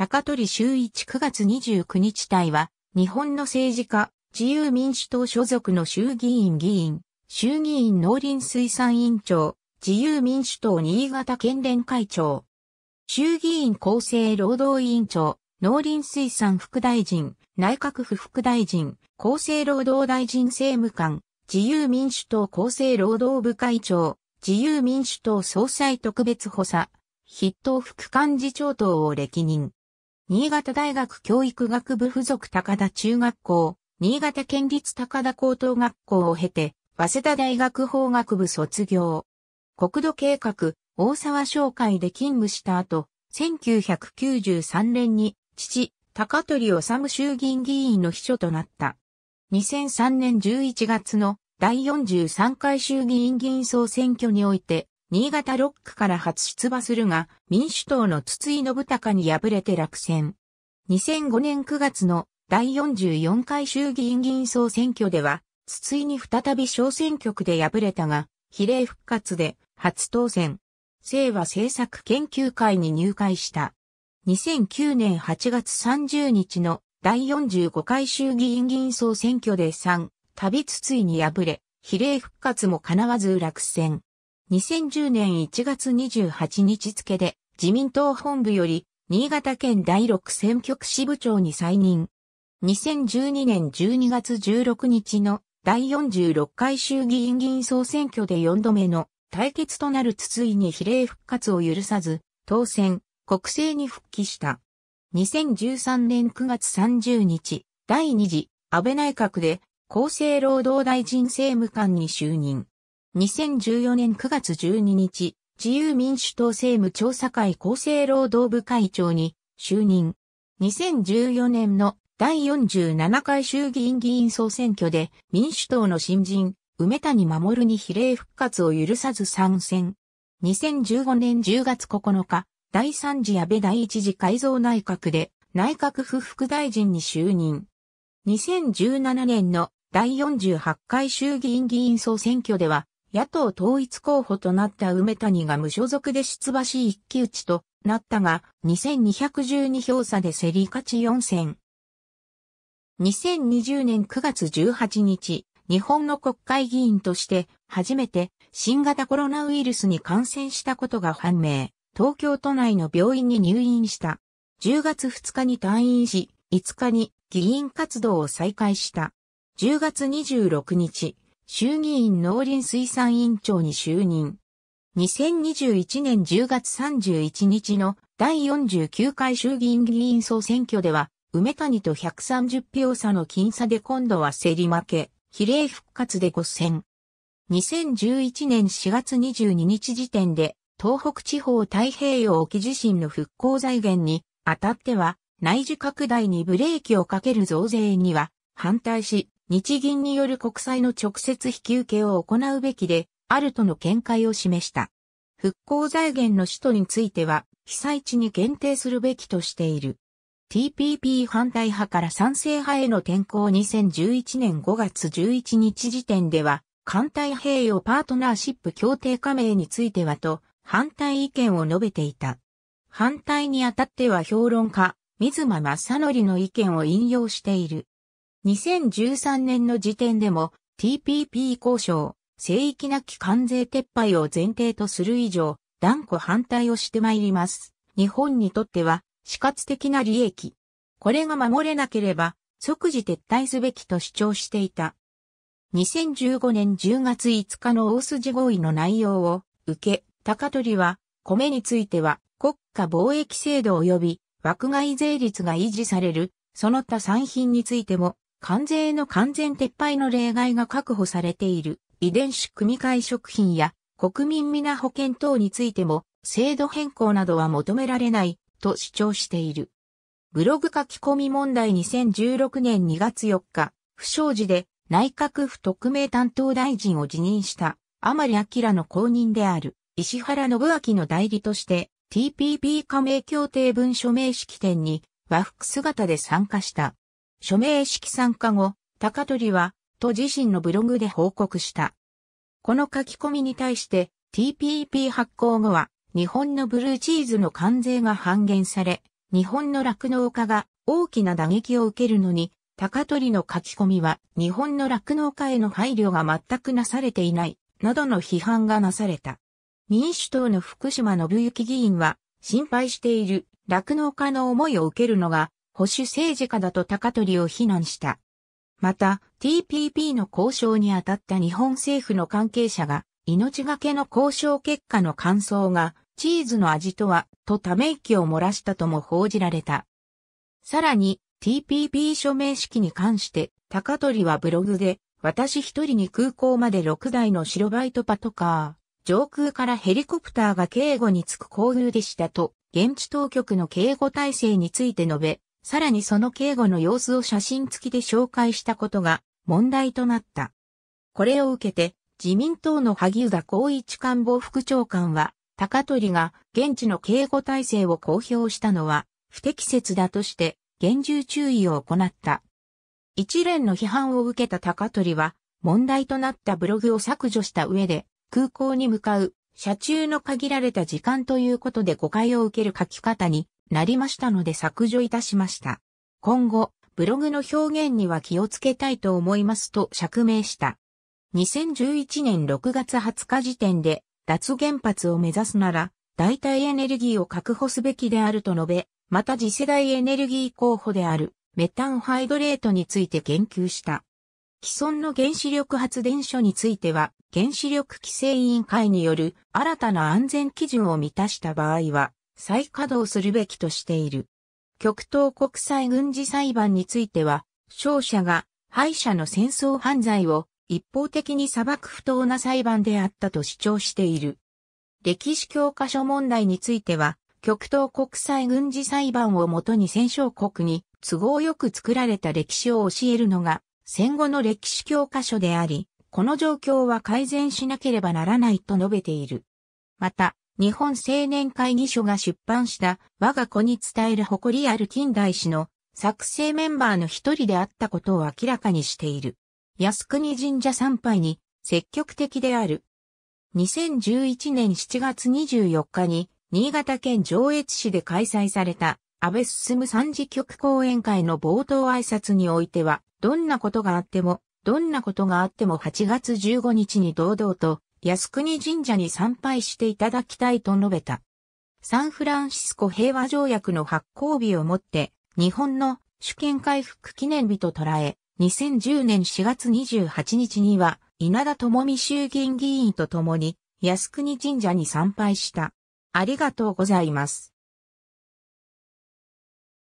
高取修一9月29日隊は、日本の政治家、自由民主党所属の衆議院議員、衆議院農林水産委員長、自由民主党新潟県連会長、衆議院厚生労働委員長、農林水産副大臣、内閣府副大臣、厚生労働大臣政務官、自由民主党厚生労働部会長、自由民主党総裁特別補佐、筆頭副幹事長等を歴任。新潟大学教育学部附属高田中学校、新潟県立高田高等学校を経て、早稲田大学法学部卒業。国土計画、大沢商会で勤務した後、1993年に父、高取治衆議院議員の秘書となった。2003年11月の第43回衆議院議員総選挙において新潟6区から初出馬するが、民主党の筒井信孝に敗れて落選。2005年9月の第44回衆議院議員総選挙では、筒井に再び小選挙区で敗れたが、比例復活で初当選。清和政策研究会に入会した。2009年8月30日の第45回衆議院議員総選挙で3、旅筒井に敗れ、比例復活も叶わず落選。2010年1月28日付で自民党本部より新潟県第6選挙区支部長に再任。2012年12月16日の第46回衆議院議員総選挙で4度目の対決となる筒井に比例復活を許さず、当選、国政に復帰した。2013年9月30日、第2次安倍内閣で厚生労働大臣政務官に就任。2014年9月12日、自由民主党政務調査会厚生労働部会長に就任。2014年の第47回衆議院議員総選挙で民主党の新人、梅谷守に比例復活を許さず参戦。2015年10月9日、第3次安倍第1次改造内閣で内閣府副大臣に就任。2017年の第48回衆議院議員総選挙では野党統一候補となった梅谷が無所属で出馬し一騎打ちとなったが、2212票差で競り勝ち4選。2020年9月18日、日本の国会議員として初めて新型コロナウイルスに感染したことが判明。東京都内の病院に入院した。10月2日に退院し、5日に議員活動を再開した。10月26日、衆議院農林水産委員長に就任。2021年10月31日の第49回衆議院議員総選挙では、梅谷と130票差の僅差で今度は競り負け、比例復活で5選。2011年4月22日時点で、東北地方太平洋沖地震の復興財源に、あたっては、内需拡大にブレーキをかける増税には、反対し、日銀による国債の直接引き受けを行うべきで、あるとの見解を示した。復興財源の使途については、被災地に限定するべきとしている。TPP 反対派から賛成派への転向2011年5月11日時点では、艦隊併用パートナーシップ協定加盟についてはと、反対意見を述べていた。反対にあたっては評論家、水間正則の意見を引用している。2013年の時点でも TPP 交渉、聖域なき関税撤廃を前提とする以上、断固反対をしてまいります。日本にとっては死活的な利益。これが守れなければ即時撤退すべきと主張していた。2015年10月5日の大筋合意の内容を受け、高取は米については国家貿易制度及び枠外税率が維持される、その他産品についても関税の完全撤廃の例外が確保されている遺伝子組み換え食品や国民皆保険等についても制度変更などは求められないと主張している。ブログ書き込み問題2016年2月4日、不祥事で内閣府特命担当大臣を辞任した甘利明の後任である石原信明の代理として TPP 加盟協定文書名式典に和服姿で参加した。署名式参加後、高取は、と自身のブログで報告した。この書き込みに対して、TPP 発行後は、日本のブルーチーズの関税が半減され、日本の酪農家が大きな打撃を受けるのに、高取の書き込みは日本の酪農家への配慮が全くなされていない、などの批判がなされた。民主党の福島信之議員は、心配している酪農家の思いを受けるのが保守政治家だと高取を非難した。また、TPP の交渉に当たった日本政府の関係者が、命がけの交渉結果の感想が、チーズの味とは、とため息を漏らしたとも報じられた。さらに、TPP 署名式に関して、高取はブログで、私一人に空港まで6台の白バイトパトカー、上空からヘリコプターが警護につく交流でしたと、現地当局の警護体制について述べ、さらにその警護の様子を写真付きで紹介したことが問題となった。これを受けて、自民党の萩生田光一官房副長官は、高取が現地の警護体制を公表したのは不適切だとして厳重注意を行った。一連の批判を受けた高取は問題となったブログを削除した上で空港に向かう車中の限られた時間ということで誤解を受ける書き方になりましたので削除いたしました。今後、ブログの表現には気をつけたいと思いますと釈明した。2011年6月20日時点で、脱原発を目指すなら、代替エネルギーを確保すべきであると述べ、また次世代エネルギー候補であるメタンハイドレートについて言及した。既存の原子力発電所については、原子力規制委員会による新たな安全基準を満たした場合は、再稼働するべきとしている。極東国際軍事裁判については、勝者が敗者の戦争犯罪を一方的に裁く不当な裁判であったと主張している。歴史教科書問題については、極東国際軍事裁判をもとに戦勝国に都合よく作られた歴史を教えるのが戦後の歴史教科書であり、この状況は改善しなければならないと述べている。また、日本青年会議所が出版した我が子に伝える誇りある近代史の作成メンバーの一人であったことを明らかにしている。靖国神社参拝に積極的である。2011年7月24日に新潟県上越市で開催された安倍進三次局講演会の冒頭挨拶においては、どんなことがあっても、どんなことがあっても8月15日に堂々と靖国神社に参拝していただきたいと述べた。サンフランシスコ平和条約の発行日をもって、日本の主権回復記念日と捉え、2010年4月28日には、稲田智美衆議院議員と共に、靖国神社に参拝した。ありがとうございます。